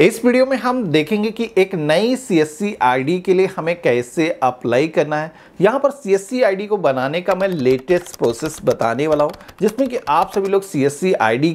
इस वीडियो में हम देखेंगे कि एक नई सी एस के लिए हमें कैसे अप्लाई करना है यहाँ पर सी एस को बनाने का मैं लेटेस्ट प्रोसेस बताने वाला हूँ जिसमें कि आप सभी लोग सी एस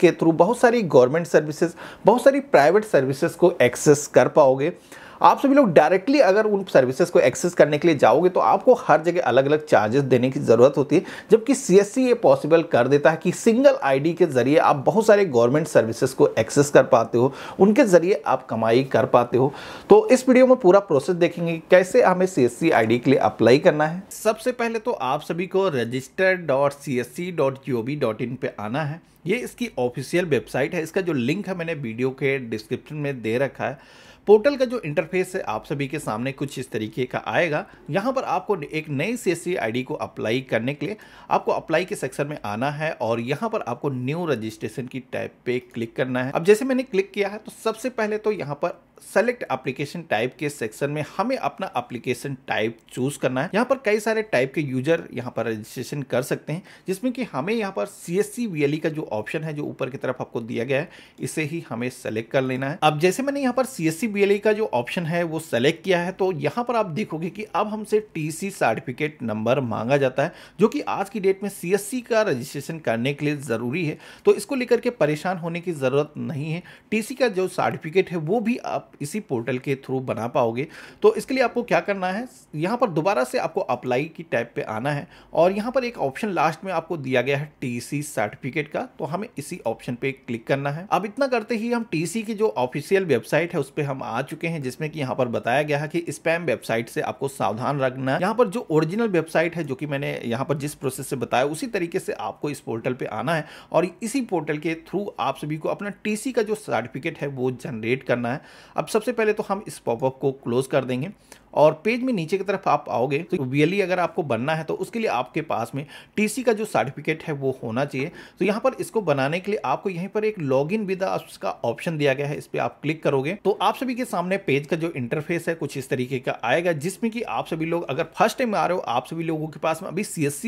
के थ्रू बहुत सारी गवर्नमेंट सर्विसेज बहुत सारी प्राइवेट सर्विसेज को एक्सेस कर पाओगे आप सभी लोग डायरेक्टली अगर उन सर्विसेज को एक्सेस करने के लिए जाओगे तो आपको हर जगह अलग अलग चार्जेस देने की ज़रूरत होती है जबकि सी ये पॉसिबल कर देता है कि सिंगल आई के ज़रिए आप बहुत सारे गवर्नमेंट सर्विसेज को एक्सेस कर पाते हो उनके ज़रिए आप कमाई कर पाते हो तो इस वीडियो में पूरा प्रोसेस देखेंगे कैसे हमें सी एस के लिए अप्लाई करना है सबसे पहले तो आप सभी को register dot C S C dot G O V dot in पर आना है ये इसकी ऑफिशियल वेबसाइट है इसका जो लिंक है मैंने वीडियो के डिस्क्रिप्शन में दे रखा है पोर्टल का जो इंटरफेस है आप सभी के सामने कुछ इस तरीके का आएगा यहाँ पर आपको एक नई सी एस को अप्लाई करने के लिए आपको अप्लाई के सेक्शन में आना है और यहाँ पर आपको न्यू रजिस्ट्रेशन की टाइप पे क्लिक करना है अब जैसे मैंने क्लिक किया है तो सबसे पहले तो यहाँ पर सेलेक्ट एप्लीकेशन टाइप के सेक्शन में हमें अपना एप्लीकेशन टाइप चूज करना है यहाँ पर कई सारे टाइप के यूजर यहाँ पर रजिस्ट्रेशन कर सकते हैं जिसमें कि हमें यहाँ पर सी एस e का जो ऑप्शन है जो ऊपर की तरफ आपको दिया गया है इसे ही हमें सेलेक्ट कर लेना है अब जैसे मैंने यहाँ पर सी एस बी e का जो ऑप्शन है वो सेलेक्ट किया है तो यहाँ पर आप देखोगे कि अब हमसे टी सर्टिफिकेट नंबर मांगा जाता है जो कि आज की डेट में सी का रजिस्ट्रेशन करने के लिए ज़रूरी है तो इसको लेकर के परेशान होने की ज़रूरत नहीं है टी का जो सर्टिफिकेट है वो भी आप इसी पोर्टल के थ्रू बना पाओगे तो इसके लिए आपको क्या करना है यहाँ पर दोबारा से आपको अप्लाई की टाइप पर आना है और यहाँ पर एक ऑप्शन लास्ट में आपको दिया गया है टीसी सर्टिफिकेट का तो हमें इसी ऑप्शन पर क्लिक करना है अब इतना करते ही हम टीसी की जो ऑफिशियल वेबसाइट है उस पर हम आ चुके हैं जिसमें कि यहाँ पर बताया गया है कि स्पैम वेबसाइट से आपको सावधान रखना यहाँ पर जो ओरिजिनल वेबसाइट है जो कि मैंने यहाँ पर जिस प्रोसेस से बताया उसी तरीके से आपको इस पोर्टल पर आना है और इसी पोर्टल के थ्रू आप सभी को अपना टी का जो सर्टिफिकेट है वो जनरेट करना है अब सबसे पहले तो हम इस पॉपअप को क्लोज कर देंगे और पेज में नीचे की तरफ आप आओगे तो वी अगर आपको बनना है तो उसके लिए आपके पास में टीसी का जो सर्टिफिकेट है वो होना चाहिए तो यहाँ पर इसको बनाने के लिए आपको यहीं पर एक लॉग इन विद का ऑप्शन दिया गया है इस पर आप क्लिक करोगे तो आप सभी के सामने पेज का जो इंटरफेस है कुछ इस तरीके का आएगा जिसमें कि आप सभी लोग अगर फर्स्ट टाइम आ रहे हो आप सभी लोगों के पास में अभी सी एस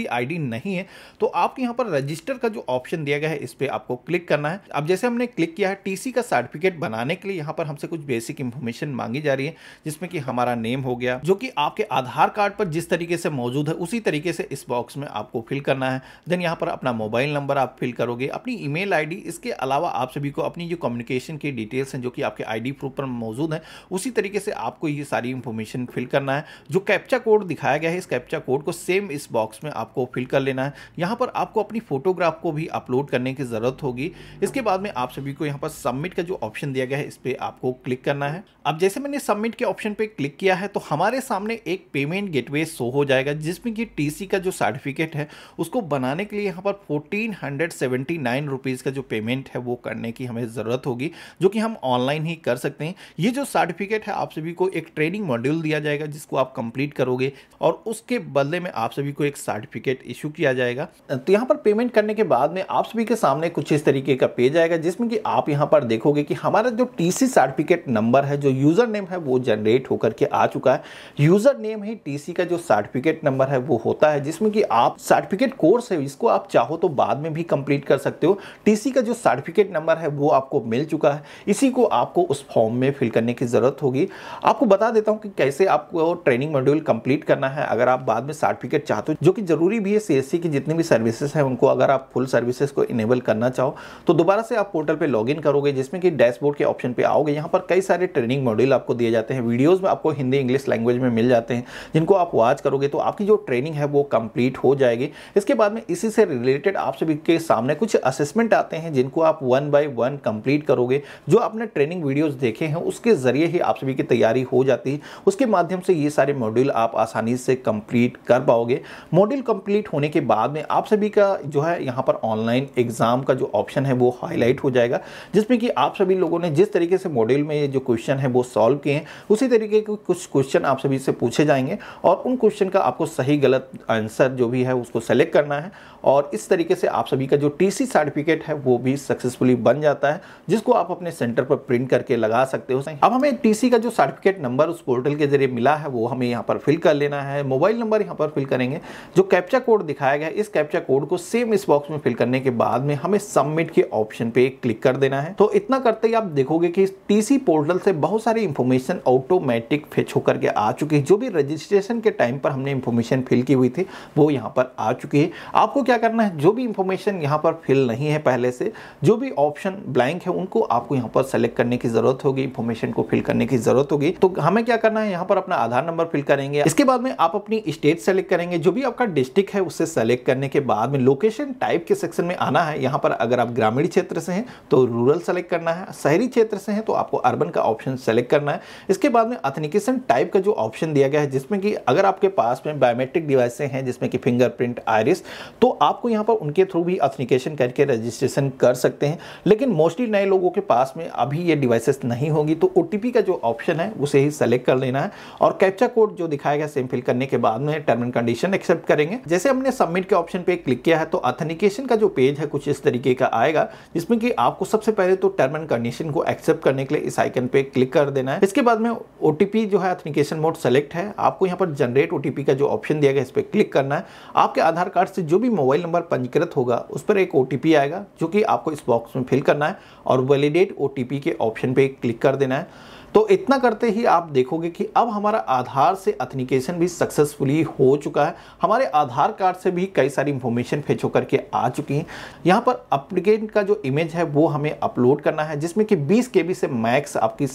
नहीं है तो आपके यहाँ पर रजिस्टर का जो ऑप्शन दिया गया है इस पर आपको क्लिक करना है अब जैसे हमने क्लिक किया है टीसी का सर्टिफिकेट बनाने के लिए यहाँ पर हमसे कुछ बेसिक इन्फॉर्मेशन मांगी जा रही है जिसमें कि हमारा नेम हो गया जो कि आपके आधार कार्ड पर जिस तरीके से मौजूद है उसी तरीके से इस बॉक्स में आपको फिल करना है देन यहाँ पर अपना मोबाइल नंबर आप फिल करोगे अपनी ईमेल आईडी इसके अलावा आप सभी को अपनी जो कम्युनिकेशन की डिटेल्स हैं जो कि आपके आईडी प्रूफ पर मौजूद हैं उसी तरीके से आपको ये सारी इन्फॉर्मेशन फिल करना है जो कैप्चा कोड दिखाया गया है इस कैप्चा कोड को सेम इस बॉक्स में आपको फिल कर लेना है यहाँ पर आपको अपनी फोटोग्राफ को भी अपलोड करने की ज़रूरत होगी इसके बाद में आप सभी को यहाँ पर सबमिट का जो ऑप्शन दिया गया है इस पर आपको क्लिक करना है अब जैसे मैंने सबमिट के ऑप्शन पर क्लिक किया है तो हमारे सामने एक पेमेंट गेटवे शो हो जाएगा जिसमें कि टीसी का जो सर्टिफिकेट है उसको बनाने के लिए यहाँ पर fourteen hundred seventy nine rupees का जो पेमेंट है वो करने की हमें ज़रूरत होगी जो कि हम ऑनलाइन ही कर सकते हैं ये जो सर्टिफिकेट है आप सभी को एक ट्रेनिंग मॉड्यूल दिया जाएगा जिसको आप कंप्लीट करोगे और उसके बदले में आप सभी को एक सर्टिफिकेट इशू किया जाएगा तो यहाँ पर पेमेंट करने के बाद में आप सभी के सामने कुछ इस तरीके का पेज आएगा जिसमें कि आप यहाँ पर देखोगे कि हमारा जो टी सर्टिफिकेट नंबर है जो यूज़र नेम है वो जनरेट होकर के आ चुका है होता है यूज़र नेम ही टीसी का जो सर्टिफिकेट नंबर है वो होता है जिसमें कि आप सर्टिफिकेट कोर्स है इसको आप चाहो तो बाद में भी कंप्लीट कर सकते हो टीसी का जो सर्टिफिकेट नंबर है वो आपको मिल चुका है इसी को आपको उस फॉर्म में फिल करने की ज़रूरत होगी आपको बता देता हूँ कि कैसे आपको ट्रेनिंग मॉड्यूल कंप्लीट करना है अगर आप बाद में सर्टिफिकेट चाहते हो जो कि ज़रूरी भी है सी की जितनी भी सर्विसेज हैं उनको अगर आप फुल सर्विसेज को इनेबल करना चाहो तो दोबारा से आप पोर्टल पर लॉग करोगे जिसमें कि डैशबोर्ड के ऑप्शन पर आओगे यहाँ पर कई सारे ट्रेनिंग मॉड्यूल आपको दिए जाते हैं वीडियोज़ में आपको हिंदी इंग्लिश इस लैंग्वेज में मिल जाते हैं जिनको आप वाच करोगे तो आपकी जो ट्रेनिंग है वो कंप्लीट हो जाएगी इसके बाद में इसी से रिलेटेड आप सभी के सामने कुछ असेसमेंट आते हैं जिनको आप वन बाय वन कंप्लीट करोगे जो आपने ट्रेनिंग वीडियोज़ देखे हैं उसके ज़रिए ही आप सभी की तैयारी हो जाती है उसके माध्यम से ये सारे मॉड्यूल आप आसानी से कंप्लीट कर पाओगे मॉड्यूल कंप्लीट होने के बाद में आप सभी का जो है यहाँ पर ऑनलाइन एग्ज़ाम का जो ऑप्शन है वो हाईलाइट हो जाएगा जिसमें कि आप सभी लोगों ने जिस तरीके से मॉड्यूल में जो क्वेश्चन है वो सॉल्व किए हैं उसी तरीके के कुछ क्वेश्चन क्वेश्चन आप सभी से पूछे जाएंगे और उन क्वेश्चन का आपको सही गलत आंसर जो भी है उसको सेलेक्ट करना है और इस तरीके से आप सभी का जो टीसी सर्टिफिकेट है वो भी सक्सेसफुली बन जाता है जिसको आप अपने सेंटर पर प्रिंट करके लगा सकते हो अब हमें टीसी का जो सर्टिफिकेट नंबर उस पोर्टल के जरिए मिला है वो हमें यहाँ पर फिल कर लेना है मोबाइल नंबर यहाँ पर फिल करेंगे जो कैप्चा कोड दिखाया गया इस कैप्चा कोड को सेम इस बॉक्स में फिल करने के बाद में हमें सबमिट के ऑप्शन पे क्लिक कर देना है तो इतना करते ही आप देखोगे कि टीसी पोर्टल से बहुत सारी इंफॉर्मेशन ऑटोमेटिक फेच होकर के आ चुकी है जो भी रजिस्ट्रेशन के टाइम पर हमने इंफॉर्मेशन फिल की हुई थी वो यहाँ पर आ चुकी है आपको क्या क्या करना है जो भी इंफॉर्मेशन यहाँ पर फिल नहीं है पहले से जो भी ऑप्शन ब्लैंक है उनको आपको यहाँ पर सेलेक्ट करने की जरूरत होगी इंफॉर्मेशन को फिल करने की जरूरत होगी तो हमें क्या करना है यहाँ पर अपना आधार नंबर फिल करेंगे इसके बाद में आप अपनी स्टेट सेलेक्ट करेंगे जो भी आपका डिस्ट्रिक्ट है उसे सेलेक्ट करने के बाद में लोकेशन टाइप के सेक्शन में आना है यहाँ पर अगर आप ग्रामीण क्षेत्र से हैं तो रूरल सेलेक्ट करना है शहरी क्षेत्र से हैं तो आपको अर्बन का ऑप्शन सेलेक्ट करना है इसके बाद में अथनिकेशन टाइप का जो ऑप्शन दिया गया है जिसमें कि अगर आपके पास में बायोमेट्रिक डिवाइसें हैं जिसमें कि फिंगरप्रिंट आयरिस तो आपको यहाँ पर उनके थ्रू भी अथनिकेशन करके रजिस्ट्रेशन कर सकते हैं लेकिन मोस्टली नए लोगों के पास में अभी ये डिवाइसेस नहीं होंगी तो ओ का जो ऑप्शन है उसे ही सेलेक्ट कर लेना है और कैप्चा कोड जो दिखाया गया सेम फिल करने के बाद में टर्म एंड कंडीशन एक्सेप्ट करेंगे जैसे हमने सबमिट के ऑप्शन पर क्लिक किया है तो अथनिकेशन का जो पेज है कुछ इस तरीके का आएगा जिसमें कि आपको सबसे पहले तो टर्म एंड कंडीशन को एक्सेप्ट करने के लिए इस आइकन पर क्लिक कर देना है इसके बाद में ओ जो है अथनिकेशन मोड सेलेक्ट है आपको यहाँ पर जनरेट ओ का जो ऑप्शन दिया गया इस पर क्लिक करना है आपके आधार कार्ड से जो भी मोबाइल मोबाइल नंबर पंजीकृत होगा उस पर एक ओ आएगा जो कि आपको इस बॉक्स में फिल करना है और वैलिडेट ओ के ऑप्शन पर क्लिक कर देना है तो इतना करते ही आप देखोगे कि अब हमारा आधार से अथनिकेशन भी सक्सेसफुली हो चुका है हमारे आधार कार्ड से भी कई सारी इन्फॉर्मेशन फेच होकर के आ चुकी हैं यहाँ पर अपडेट का जो इमेज है वो हमें अपलोड करना है जिसमें कि बीस के से मैक्स आपकी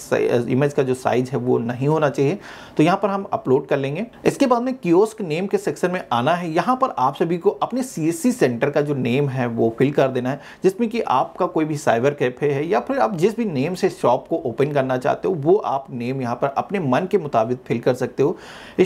इमेज का जो साइज है वो नहीं होना चाहिए तो यहाँ पर हम अपलोड कर लेंगे इसके बाद में कियोस्क नेम के सेक्शन में आना है यहाँ पर आप सभी को अपने सी सेंटर का जो नेम है वो फिल कर देना है जिसमें कि आपका कोई भी साइबर कैफे है या फिर आप जिस भी नेम से शॉप को ओपन करना चाहते हो वो आप नेम यहाँ पर अपने मन के मुताबिक फिल कर सकते हो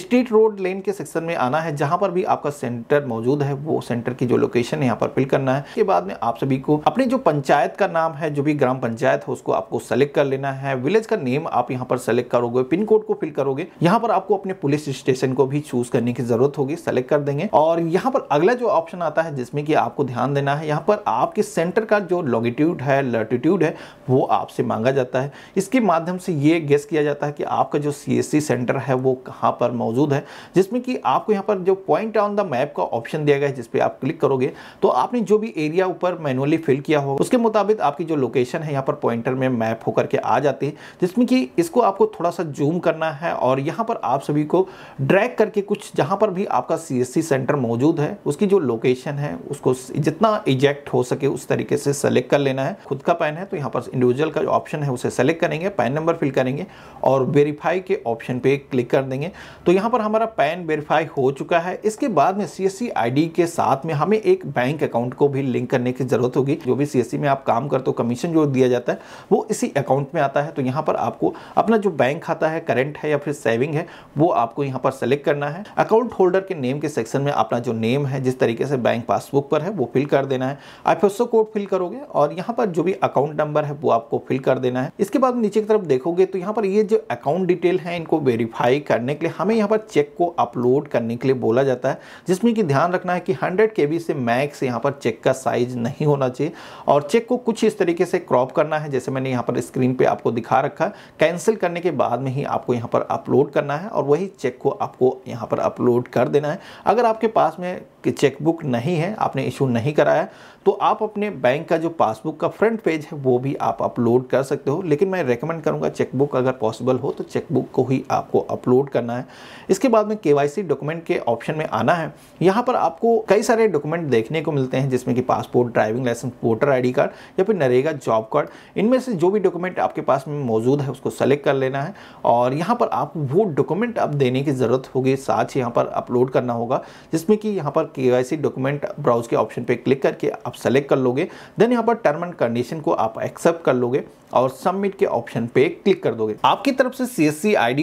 स्ट्रीट रोड लेन के सेक्शन में आना है जहाँ पर भी आपका सेंटर मौजूद है वो सेंटर की जो लोकेशन है यहाँ पर फिल करना है के बाद में आप सभी को अपनी जो पंचायत का नाम है जो भी ग्राम पंचायत है उसको आपको सेलेक्ट कर लेना है विलेज का नेम आप यहाँ पर सेलेक्ट करोगे पिन कोड को फिल करोगे यहाँ पर आपको अपने पुलिस स्टेशन को भी चूज करने की जरूरत होगी सेलेक्ट कर देंगे और यहाँ पर अगला जो ऑप्शन आता है जिसमें कि आपको ध्यान देना है यहाँ पर आपके सेंटर का जो लॉन्गिट्यूड है लॉटिट्यूड है वो आपसे मांगा जाता है इसके माध्यम से ये ये गेस किया जाता है कि आपका जो सी सेंटर है वो कहाँ पर मौजूद है जिसमें कि आपको यहाँ पर जो पॉइंट ऑन द मैप का ऑप्शन दिया गया है जिसपे आप क्लिक करोगे तो आपने जो भी एरिया ऊपर मैनुअली फिल किया हो उसके मुताबिक आपकी जो लोकेशन है यहाँ पर पॉइंटर में मैप होकर के आ जाती है जिसमें कि इसको आपको थोड़ा सा जूम करना है और यहाँ पर आप सभी को ड्रैक करके कुछ जहाँ पर भी आपका सी सेंटर मौजूद है उसकी जो लोकेशन है उसको जितना इजेक्ट हो सके उस तरीके से सेलेक्ट कर लेना है खुद का पैन है तो यहाँ पर इंडिविजुअल का जो ऑप्शन है उसे सेलेक्ट करेंगे पैन नंबर फिल करेंगे करेंगे और वेरीफाई के ऑप्शन पे क्लिक कर देंगे तो यहाँ पर हमारा पैन वेरीफाई हो चुका है इसके बाद में सी आईडी के साथ में हमें एक बैंक अकाउंट को भी लिंक करने की ज़रूरत होगी जो भी सी में आप काम करते हो कमीशन जो दिया जाता है वो इसी अकाउंट में आता है तो यहाँ पर आपको अपना जो बैंक खाता है करेंट है या फिर सेविंग है वो आपको यहाँ पर सेलेक्ट करना है अकाउंट होल्डर के नेम के सेक्शन में अपना जो नेम है जिस तरीके से बैंक पासबुक पर है वो फिल कर देना है आप उसको कोड फिल करोगे और यहाँ पर जो भी अकाउंट नंबर है वो आपको फिल कर देना है इसके बाद नीचे की तरफ देखोगे करोगे तो यहाँ पर ये जो अकाउंट डिटेल है इनको वेरीफाई करने के लिए हमें यहाँ पर चेक को अपलोड करने के लिए बोला जाता है जिसमें कि ध्यान रखना है कि हंड्रेड के से मैक्स यहाँ पर चेक का साइज नहीं होना चाहिए और चेक को कुछ इस तरीके से क्रॉप करना है जैसे मैंने यहाँ पर स्क्रीन पर आपको दिखा रखा है कैंसिल करने के बाद में ही आपको यहाँ पर अपलोड करना है और वही चेक को आपको यहाँ पर अपलोड कर देना है अगर आपके पास में कि चेकबुक नहीं है आपने इशू नहीं कराया तो आप अपने बैंक का जो पासबुक का फ्रंट पेज है वो भी आप अपलोड कर सकते हो लेकिन मैं रेकमेंड करूंगा चेक चेकबुक अगर पॉसिबल हो तो चेकबुक को ही आपको अपलोड करना है इसके बाद में केवाईसी डॉक्यूमेंट के ऑप्शन में आना है यहाँ पर आपको कई सारे डॉक्यूमेंट देखने को मिलते हैं जिसमें कि passport driving licence voter I card या फिर नरेगा जॉब कार्ड इनमें से जो भी डॉक्यूमेंट आपके पास में मौजूद है उसको सेलेक्ट कर लेना है और यहाँ पर आपको वो डॉक्यूमेंट अब देने की ज़रूरत होगी साथ ही यहाँ पर अपलोड करना होगा जिसमें कि यहाँ पर के डॉक्यूमेंट ब्राउज के ऑप्शन पर क्लिक करके आप सेलेक्ट कर लोगे देन यहाँ पर टर्म एंड कंडीशन को आप एक्सेप्ट कर लोगे और सबमिट के ऑप्शन पे क्लिक कर दोगे आपकी तरफ से सी एस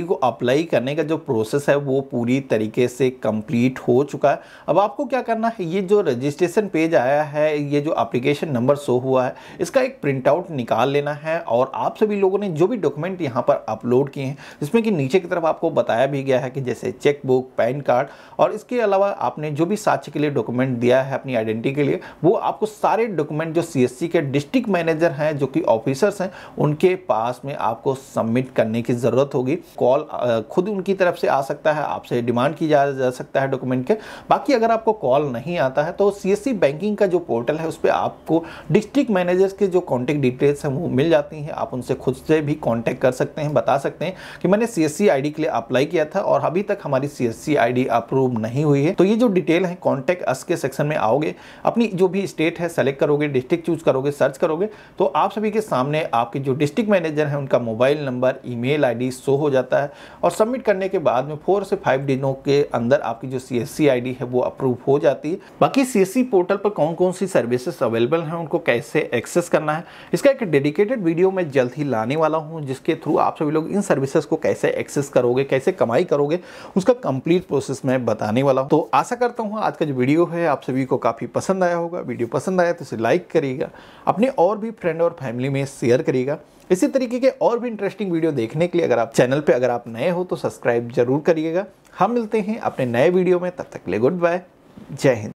को अप्लाई करने का जो प्रोसेस है वो पूरी तरीके से कंप्लीट हो चुका है अब आपको क्या करना है ये जो रजिस्ट्रेशन पेज आया है ये जो अप्लीकेशन नंबर शो हुआ है इसका एक प्रिंट आउट निकाल लेना है और आप सभी लोगों ने जो भी डॉक्यूमेंट यहाँ पर अपलोड किए हैं जिसमें कि नीचे की तरफ आपको बताया भी गया है कि जैसे चेकबुक पैन कार्ड और इसके अलावा आपने जो भी साक्ष्य के लिए डॉक्यूमेंट दिया है अपनी आइडेंटिटी के लिए वो आपको सारे डॉक्यूमेंट जो सी के डिस्ट्रिक्ट मैनेजर हैं जो कि ऑफिसर्स हैं उनके पास में आपको सबमिट करने की ज़रूरत होगी कॉल खुद उनकी तरफ से आ सकता है आपसे डिमांड की जा, जा सकता है डॉक्यूमेंट के बाकी अगर आपको कॉल नहीं आता है तो सी बैंकिंग का जो पोर्टल है उस पर आपको डिस्ट्रिक्ट मैनेजर्स के जो कॉन्टैक्ट डिटेल्स हैं वो मिल जाती हैं आप उनसे खुद से भी कॉन्टैक्ट कर सकते हैं बता सकते हैं कि मैंने सी एस के लिए अप्लाई किया था और अभी तक हमारी सी एस सी अप्रूव नहीं हुई है तो ये जो डिटेल है कॉन्टैक्ट अस के सेक्शन में आओगे अपनी जो भी स्टेट है सेलेक्ट करोगे डिस्ट्रिक्ट चूज करोगे सर्च करोगे तो आप सभी के सामने आपके जो डिस्ट्रिक्ट मैनेजर हैं उनका mobile mobile number email ID show हो जाता है और सबमिट करने के बाद में फोर से फाइव दिनों के अंदर आपकी जो सी एस आईडी है वो अप्रूव हो जाती है बाकी सी पोर्टल पर कौन कौन सी सर्विसेस अवेलेबल हैं उनको कैसे एक्सेस करना है इसका एक डेडिकेटेड वीडियो मैं जल्द ही लाने वाला हूँ जिसके थ्रू आप सभी लोग इन सर्विसेज को कैसे एक्सेस करोगे कैसे कमाई करोगे उसका कंप्लीट प्रोसेस मैं बताने वाला हूँ तो आशा करता हूँ आज का जो वीडियो है आप सभी को काफ़ी पसंद आया होगा वीडियो पसंद आया तो इसे लाइक करिएगा अपने और भी फ्रेंड और फैमिली में शेयर करिएगा इसी तरीके के और भी इंटरेस्टिंग वीडियो देखने के लिए अगर आप चैनल पर अगर आप नए हो तो सब्सक्राइब जरूर करिएगा हम मिलते हैं अपने नए वीडियो में तब तक के लिए गुड बाय जय हिंद